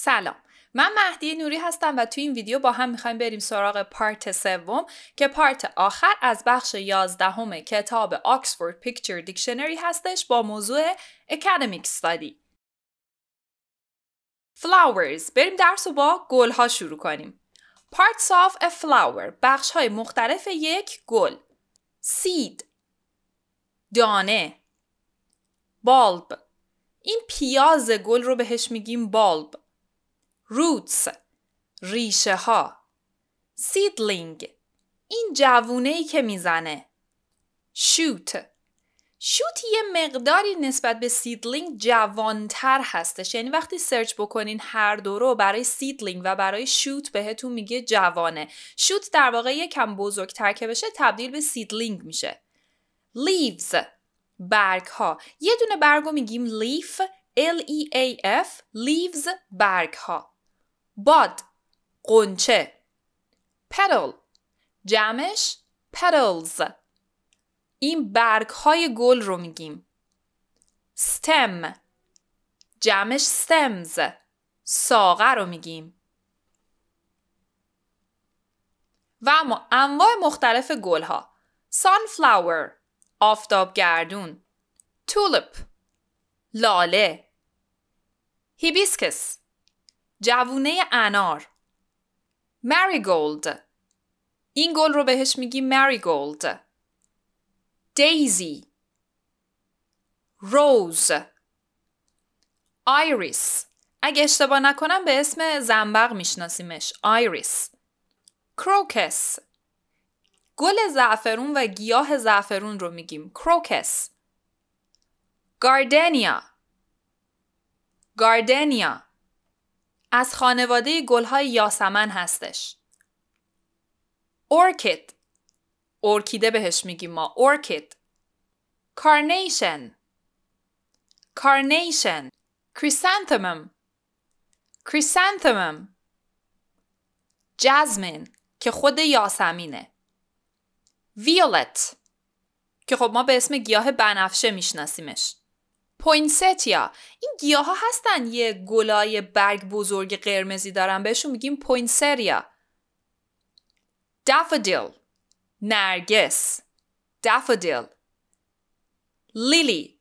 سلام من مهدی نوری هستم و تو این ویدیو با هم میخوایم بریم سراغ پارت سوم که پارت آخر از بخش یازدهم کتاب آکسفورد پیکچر دیکشنری هستش با موضوع اکادمیک استادی Flowers بریم درس رو با ها شروع کنیم Parts of a flower بخش های مختلف یک گل سید دانه بالب این پیاز گل رو بهش میگیم بالب roots ریشه ها سیدلینگ این جوونه ای که میزنه شوت شوت یه مقداری نسبت به سیدلینگ جوانتر هستش یعنی وقتی سرچ بکنین هر دو رو برای سیدلینگ و برای شوت بهتون میگه جوانه شوت در واقع یکم بزرگتر که بشه تبدیل به سیدلینگ میشه leaves، برگ ها یه دونه برگ رو میگیم لیف L-E-A-F e leaves برگ ها باد قنچه پدل جمعش پدلز این برگ های گل رو میگیم ستم جمعش ستمز ساقه رو میگیم و اما انواع مختلف گل ها سانفلاور گردون تولپ لاله هیبیسکس جوونه انار مریگولد این گل رو بهش میگی مریگولد دیزی روز آیریس اگه اشتباه نکنم به اسم زنبق میشناسیمش آیریس کروکس گل زعفرون و گیاه زعفرون رو میگیم کروکس گاردنیا گاردنیا از خانواده گلهای یاسمن هستش. اورکید ارکیده بهش میگیم ما اورکید کارنیشن کارنیشن کریسانتمم کریسانتمم جزمین که خود یاسمینه ویولت که خب ما به اسم گیاه بنفشه میشناسیمش پوینسیتیا این گیاه ها هستن یه گلای برگ بزرگ قرمزی دارن بهشون میگیم پوینسریا دافودیل نرگس دافودیل لیلی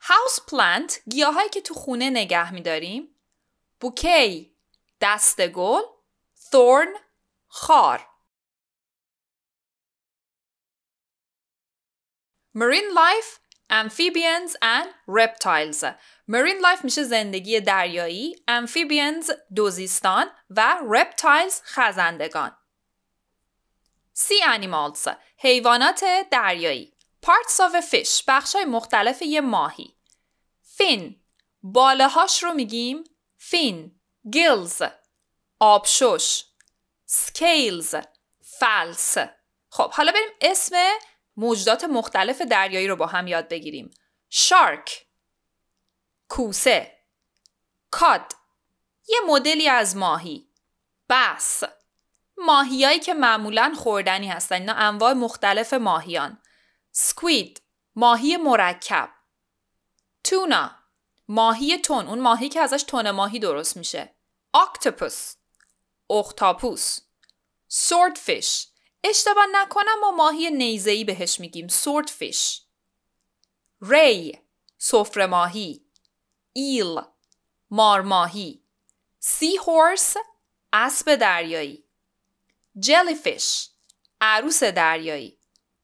هاوس پلانت گیاهایی که تو خونه نگه میداریم بوکی دست گل ثورن خار مارین لایف amphibians and reptiles marine life میشه زندگی دریایی amphibians دوزیستان و reptiles خزندگان sea animals حیوانات دریایی parts of a fish های مختلف یه ماهی fin باله هاش رو میگیم fin gills آبشوش scales فلس خب حالا بریم اسم موجودات مختلف دریایی رو با هم یاد بگیریم شارک کوسه کاد یه مدلی از ماهی بس ماهیایی که معمولا خوردنی هستن اینا انواع مختلف ماهیان سکوید ماهی مرکب تونا ماهی تون اون ماهی که ازش تون ماهی درست میشه اکتپوس اختاپوس سوردفیش اشتباه نکنم ما ماهی نیزهی بهش میگیم سورت فیش ری سفره ماهی ایل مار ماهی سی هورس اسب دریایی جلی فیش عروس دریایی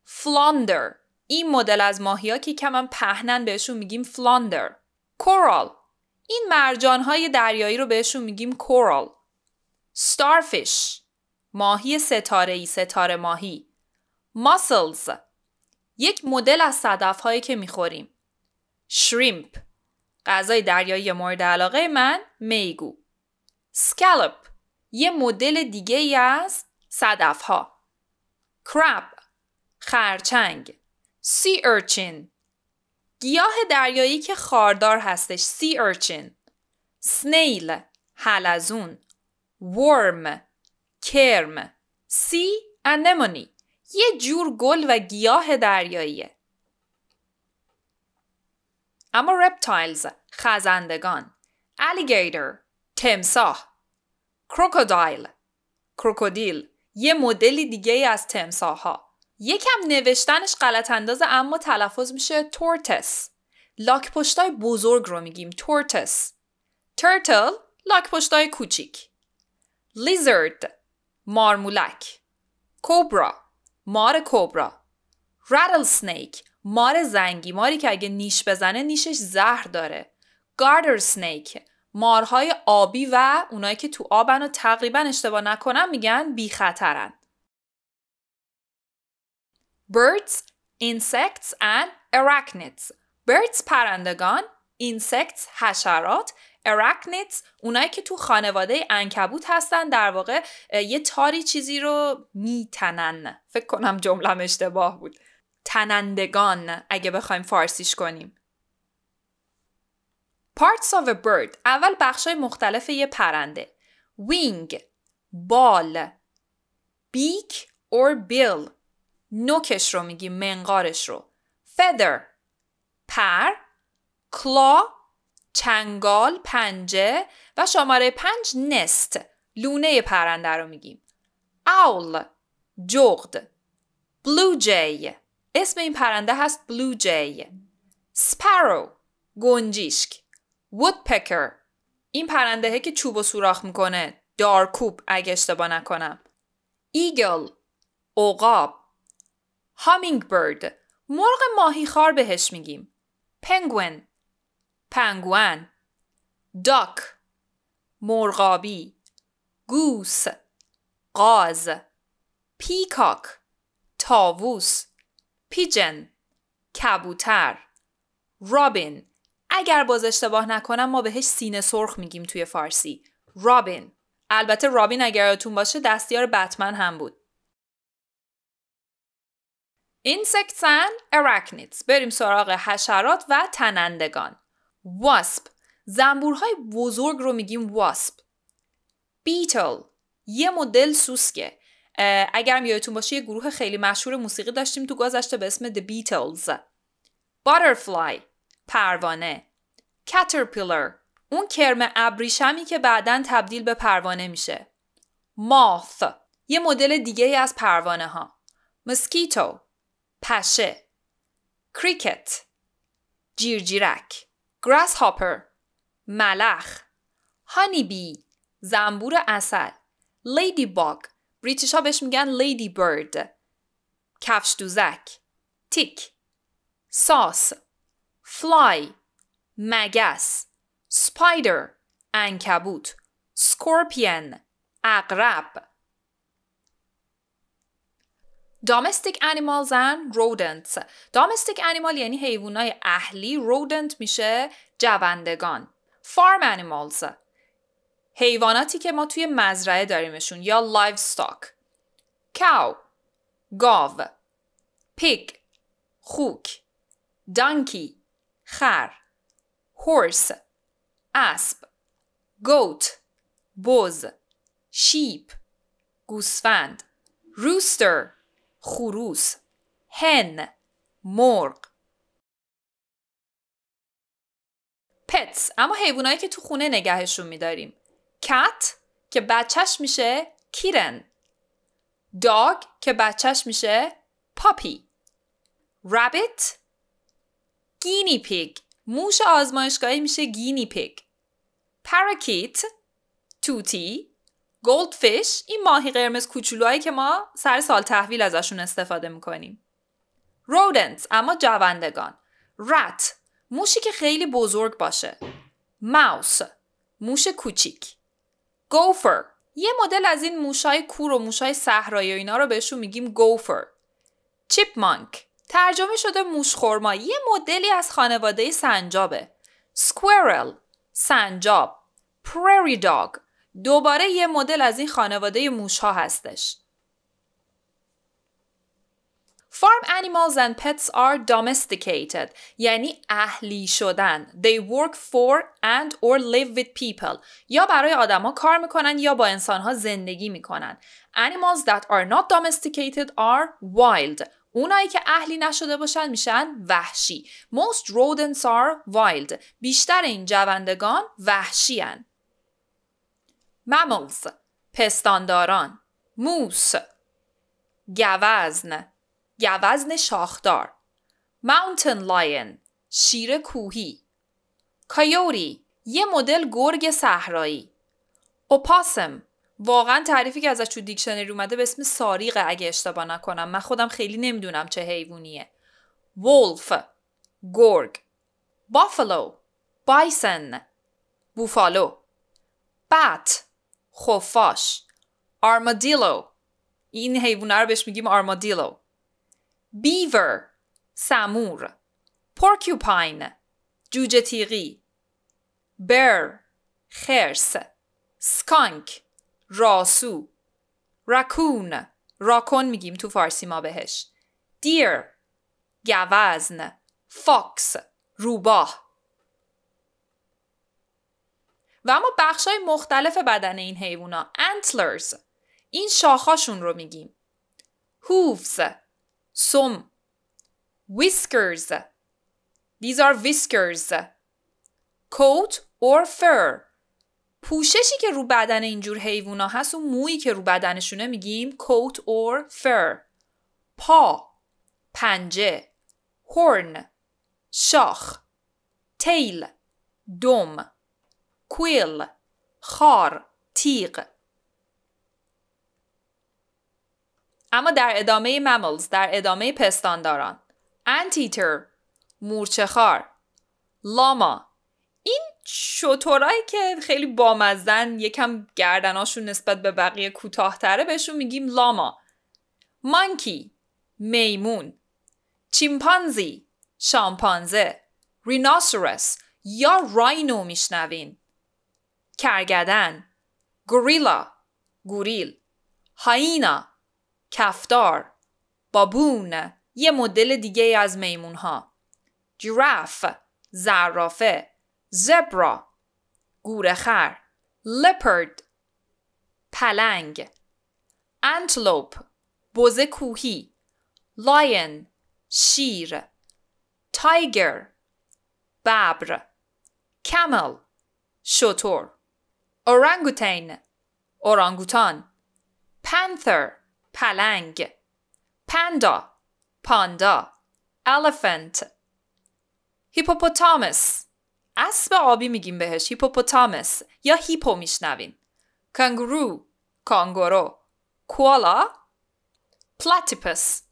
فلاندر این مدل از ها که کمم پهنن بهشون میگیم فلاندر کورال این مرجان های دریایی رو بهشون میگیم کورال ستارفیش ماهی ستاره ای ستاره ماهی muscles یک مدل از صدف هایی که میخوریم شریمپ غذای دریایی مورد علاقه من میگو سکالپ یه مدل دیگه ای از صدف ها کراب خرچنگ سی ارچین گیاه دریایی که خاردار هستش سی ارچین سنیل حلزون ورم کرم سی انمونی یه جور گل و گیاه دریاییه اما رپتایلز خزندگان الیگیتر تمساه کروکودایل کروکودیل یه مدلی دیگه ای از تمساها. ها یکم نوشتنش غلط اندازه اما تلفظ میشه تورتس لاک پشتای بزرگ رو میگیم تورتس ترتل لاک پشتای کوچیک لیزرد مارمولک کوبرا مار کوبرا رادل سنیک مار زنگی ماری که اگه نیش بزنه نیشش زهر داره گاردر سنیک مارهای آبی و اونایی که تو آبن و تقریبا اشتباه نکنن میگن بی خطرن birds insects and arachnids birds پرندگان insects حشرات arachnids اونایی که تو خانواده انکبوت هستن در واقع یه تاری چیزی رو میتنن فکر کنم جملم اشتباه بود تنندگان اگه بخوایم فارسیش کنیم parts of a bird اول بخشای مختلف یه پرنده wing بال beak or bill نوکش رو میگیم منقارش رو feather پر کلا چنگال پنجه و شماره پنج نست لونه پرنده رو میگیم اول جغد بلو جی اسم این پرنده هست بلو جی گنجشک گنجیشک وودپکر این پرنده که چوب و سوراخ میکنه دارکوب اگه اشتباه نکنم ایگل عقاب هامینگ برد مرغ ماهیخوار بهش میگیم پنگوین پنگوان داک مرغابی گوس قاز پیکاک تاووس پیجن کبوتر رابین اگر باز اشتباه نکنم ما بهش سینه سرخ میگیم توی فارسی رابین البته رابین اگر یادتون باشه دستیار بتمن هم بود اینسکتسن ارکنیتس بریم سراغ حشرات و تنندگان واسپ زنبورهای بزرگ رو میگیم واسپ بیتل یه مدل سوسکه اگر یادتون باشه یه گروه خیلی مشهور موسیقی داشتیم تو گذشته به اسم The Beatles Butterfly، پروانه Caterpillar اون کرم ابریشمی که بعدا تبدیل به پروانه میشه Moth یه مدل دیگه از پروانه ها مسکیتو پشه کریکت جیرجیرک grasshopper ملخ هانی بی زنبور اصل لیدی باگ بریتیش ها بهش میگن لیدی برد کفش دوزک تیک ساس فلای مگس سپایدر انکبوت سکورپین اقرب domestic animals and rodents domestic animal یعنی حیوانات اهلی rodent میشه جوندگان farm animals حیواناتی که ما توی مزرعه داریمشون یا livestock cow گاو pig خوک donkey خر horse اسب goat بز sheep گوسفند rooster خروس هن مرغ پتس اما حیوانایی که تو خونه نگهشون میداریم کت که بچهش میشه کیرن داگ که بچهش میشه پاپی رابیت گینی پیگ موش آزمایشگاهی میشه گینی پیگ پاراکیت توتی Goldfish. این ماهی قرمز کوچولوهایی که ما سر سال تحویل ازشون استفاده میکنیم رودنت اما جوندگان رت موشی که خیلی بزرگ باشه ماوس موش کوچیک گوفر یه مدل از این موشای کور و موشای صحرایی و اینا رو بهشون میگیم گوفر چیپمانک ترجمه شده موش خورما یه مدلی از خانواده سنجابه سکویرل سنجاب پریری داگ دوباره یه مدل از این خانواده موشها هستش. Farm animals and pets are domesticated یعنی اهلی شدن They work for and or live with people یا برای آدما کار میکنن یا با ها زندگی میکنن Animals that are not domesticated are wild اونایی که اهلی نشده باشن میشن وحشی Most rodents are wild بیشتر این جوندگان وحشی مملز پستانداران موس گوزن گوزن شاخدار ماونتن لاین شیر کوهی کایوری یه مدل گرگ صحرایی اوپاسم واقعا تعریفی که ازش تو دیکشنری اومده به اسم ساریق اگه اشتباه نکنم من خودم خیلی نمیدونم چه حیوانیه ولف گرگ بافلو بایسن بوفالو بات خفاش آرمادیلو این حیوانه رو بهش میگیم آرمادیلو بیور سمور پورکیوپاین جوجه تیغی بر خرس سکانک راسو راکون راکون میگیم تو فارسی ما بهش دیر گوزن فاکس روباه و اما بخشای مختلف بدن این حیوونا antlers این شاخاشون رو میگیم hooves سم ویسکرز these are whiskers coat or fur پوششی که رو بدن اینجور حیوونا هست و مویی که رو بدنشونه میگیم coat or fur پا پنجه horn شاخ تیل دم کویل خار تیغ اما در ادامه مملز در ادامه پستانداران انتیتر خار، لاما این شطورایی که خیلی بامزن یکم گردناشون نسبت به بقیه کوتاهتره بهشون میگیم لاما مانکی میمون چیمپانزی شامپانزه ریناسورس یا راینو میشنوین کرگدن گوریلا گوریل هاینا، کفدار بابون یه مدل دیگه از میمون ها جراف زرافه زبرا گورخر لپرد پلنگ انتلوپ بز کوهی لاین شیر تایگر ببر کمل شطور اورانگوتین اورانگوتان پانثر، پلنگ پاندا پاندا elephant هیپوپوتامس اسب آبی میگیم بهش هیپوپوتامس یا هیپو میشنوین کانگرو، کانگورو کوالا پلاتیپس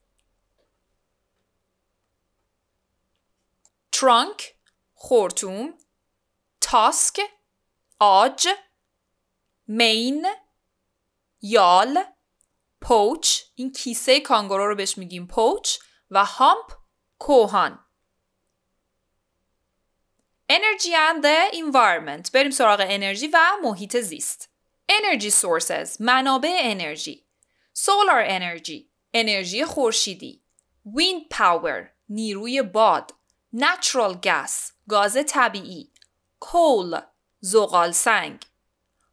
ترانک خورتوم تاسک آج مین یال پوچ این کیسه کانگورو رو بهش میگیم پوچ و هامپ کوهان Energy and the بریم سراغ انرژی و محیط زیست انرژی منابع، sources منابع انرژی سولار انرژی انرژی خورشیدی Wind power نیروی باد Natural gas گاز طبیعی کول، زغال سنگ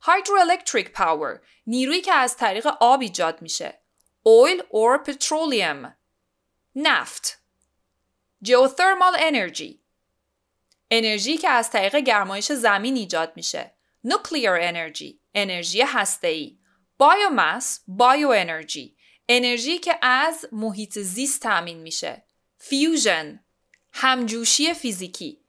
hydroelectric power نیرویی که از طریق آب ایجاد میشه oil or petroleum نفت geothermal energy انرژی که از طریق گرمایش زمین ایجاد میشه nuclear energy انرژی هسته‌ای biomass bioenergy انرژی که از محیط زیست تامین میشه فیوژن همجوشی فیزیکی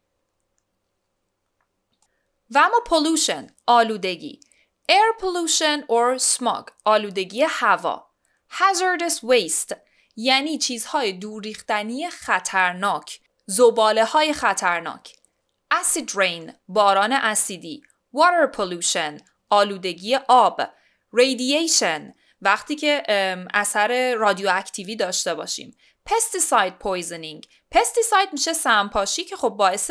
و اما پولوشن آلودگی air pollution or smog آلودگی هوا hazardous waste یعنی چیزهای دورریختنی خطرناک زباله های خطرناک acid rain باران اسیدی water pollution آلودگی آب radiation وقتی که اثر رادیواکتیوی داشته باشیم pesticide poisoning pesticide میشه سمپاشی که خب باعث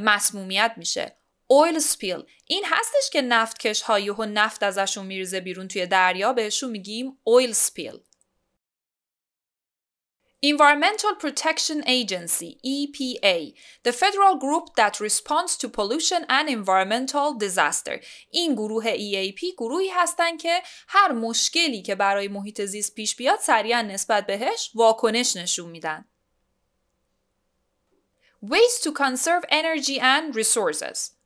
مسمومیت میشه اویل سپیل این هستش که نفتکش ها و نفت ازشون میریزه بیرون توی دریا بهشون میگیم اویل سپیل Environmental Protection Agency EPA the federal group that responds to pollution and environmental disaster این گروه EAP گروهی هستند که هر مشکلی که برای محیط زیست پیش بیاد سریعا نسبت بهش واکنش نشون میدن Ways to conserve energy and resources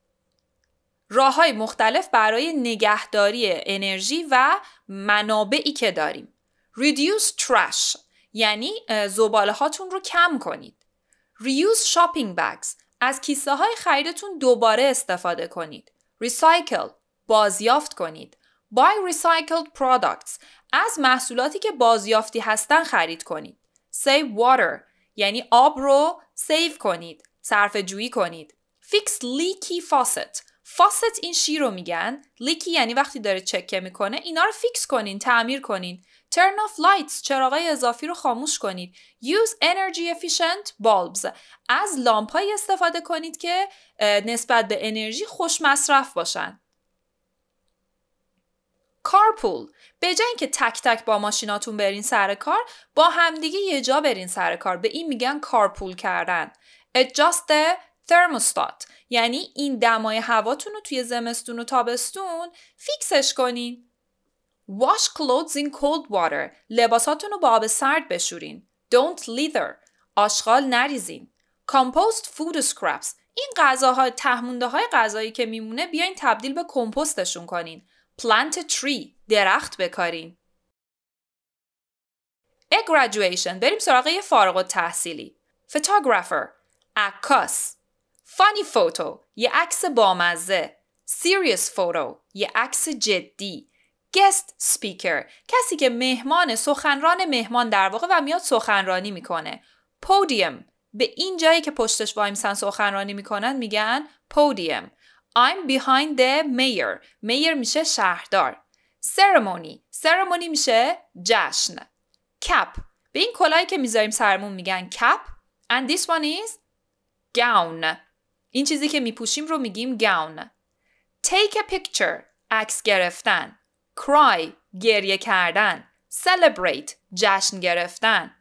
راه های مختلف برای نگهداری انرژی و منابعی که داریم Reduce trash یعنی زباله هاتون رو کم کنید Reuse shopping bags از کیسه های خریدتون دوباره استفاده کنید Recycle بازیافت کنید Buy recycled products از محصولاتی که بازیافتی هستن خرید کنید Save water یعنی آب رو سیو کنید صرف جویی کنید Fix leaky faucet فاست این شی رو میگن لیکی یعنی وقتی داره چکه میکنه اینا رو فیکس کنین تعمیر کنین turn off lights چراغای اضافی رو خاموش کنید use energy efficient bulbs از لامپای استفاده کنید که نسبت به انرژی خوش مصرف باشن کارپول به جای اینکه تک تک با ماشیناتون برین سر کار با همدیگه یه جا برین سر کار به این میگن کارپول کردن adjust the ترموستات یعنی این دمای هواتون رو توی زمستون و تابستون فیکسش کنین Wash clothes in cold water لباساتون رو با آب سرد بشورین Don't litter، آشغال نریزین Compost food scraps این غذاها تهمونده های غذایی که میمونه بیاین تبدیل به کمپستشون کنین Plant a tree درخت بکارین A graduation بریم سراغه یه فارغ تحصیلی. Photographer عکاس فانی فوتو یه عکس بامزه سیریس فوتو یه عکس جدی گست سپیکر کسی که مهمان سخنران مهمان در واقع و میاد سخنرانی میکنه پودیم به این جایی که پشتش وایمسن سخنرانی میکنن میگن پودیم I'm behind the mayor mayor میشه شهردار ceremony ceremony میشه جشن کپ به این کلاهی که میذاریم سرمون میگن کپ and this one is gown این چیزی که میپوشیم رو میگیم گاون. Take a picture. عکس گرفتن. Cry. گریه کردن. Celebrate. جشن گرفتن.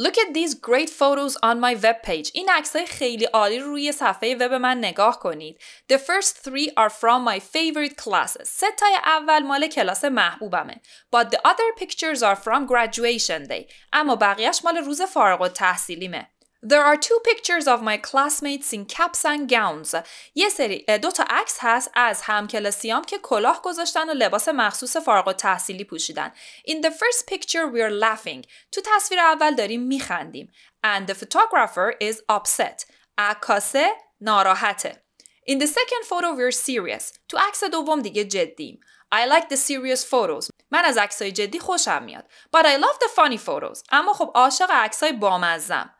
Look at these great photos on my web page. این های خیلی عالی روی صفحه وب من نگاه کنید. The first three are from my favorite classes. سه تای اول مال کلاس محبوبمه. But the other pictures are from graduation day. اما بقیهش مال روز فارغ التحصیلیمه. There are two pictures of my classmates in caps and gowns. یه سری دو تا عکس هست از همکلاسیام که کلاه گذاشتن و لباس مخصوص فارغ التحصیلی پوشیدن. In the first picture we are laughing. تو تصویر اول داریم میخندیم. And the photographer is upset. عکاسه ناراحته. In the second photo we are serious. تو عکس دوم دیگه جدیم. I like the serious photos. من از عکسای جدی خوشم میاد. But I love the funny photos. اما خب عاشق عکسای بامزم.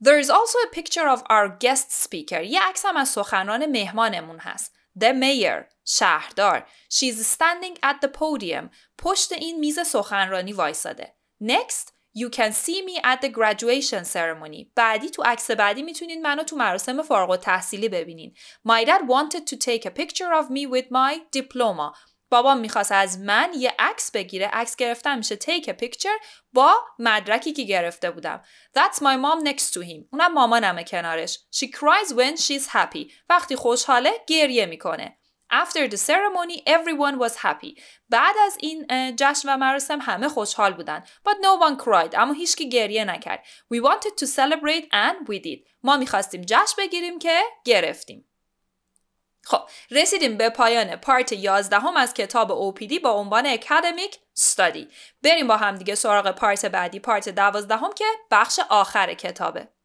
There is also a picture of our guest speaker. یه عکسم از سخنران مهمانمون هست. The mayor. شهردار. is standing at the podium. پشت این میز سخنرانی وایساده. Next, You can see me at the graduation ceremony. بعدی تو عکس بعدی میتونین منو تو مراسم فارغ التحصیلی ببینین. My dad wanted to take a picture of me with my diploma. بابام میخواست از من یه عکس بگیره عکس گرفتم میشه take a picture با مدرکی که گرفته بودم That's my mom next to him اونم مامانمه کنارش She cries when she's happy وقتی خوشحاله گریه میکنه After the ceremony everyone was happy بعد از این جشن و مراسم همه خوشحال بودن But no one cried اما هیچ که گریه نکرد We wanted to celebrate and we did ما میخواستیم جشن بگیریم که گرفتیم خب رسیدیم به پایان پارت 11 هم از کتاب OPD با عنوان اکادمیک Study بریم با هم دیگه سراغ پارت بعدی پارت 12 هم که بخش آخر کتابه